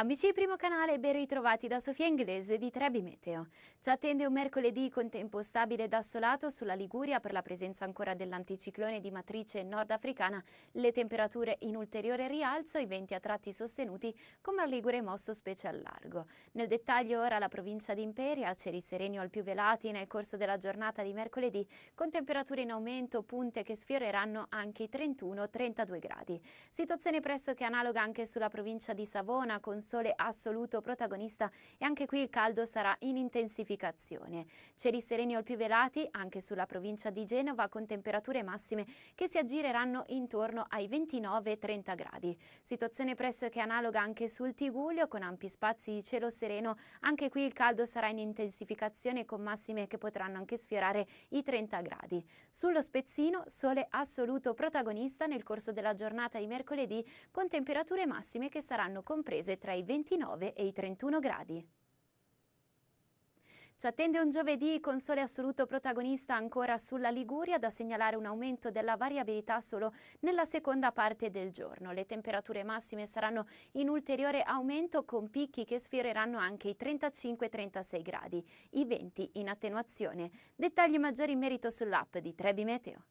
Amici Primo Canale, ben ritrovati da Sofia Inglese di Trebi Meteo. Ci attende un mercoledì con tempo stabile ed assolato sulla Liguria per la presenza ancora dell'anticiclone di matrice nordafricana, le temperature in ulteriore rialzo, i venti a tratti sostenuti come al Ligure mosso specie al largo. Nel dettaglio ora la provincia di Imperia, cieli sereni o al più velati nel corso della giornata di mercoledì, con temperature in aumento, punte che sfioreranno anche i 31-32 gradi. Situazione pressoché analoga anche sulla provincia di Savona, con sole assoluto protagonista e anche qui il caldo sarà in intensificazione. Cieli sereni o più velati anche sulla provincia di Genova con temperature massime che si aggireranno intorno ai 29-30 gradi. Situazione pressoché analoga anche sul Tiguglio con ampi spazi di cielo sereno, anche qui il caldo sarà in intensificazione con massime che potranno anche sfiorare i 30 gradi. Sullo Spezzino sole assoluto protagonista nel corso della giornata di mercoledì con temperature massime che saranno comprese tra i i 29 e i 31 gradi. Ci attende un giovedì con sole assoluto protagonista ancora sulla Liguria, da segnalare un aumento della variabilità solo nella seconda parte del giorno. Le temperature massime saranno in ulteriore aumento con picchi che sfioreranno anche i 35-36 gradi, i venti in attenuazione. Dettagli maggiori in merito sull'app di Trebi Meteo.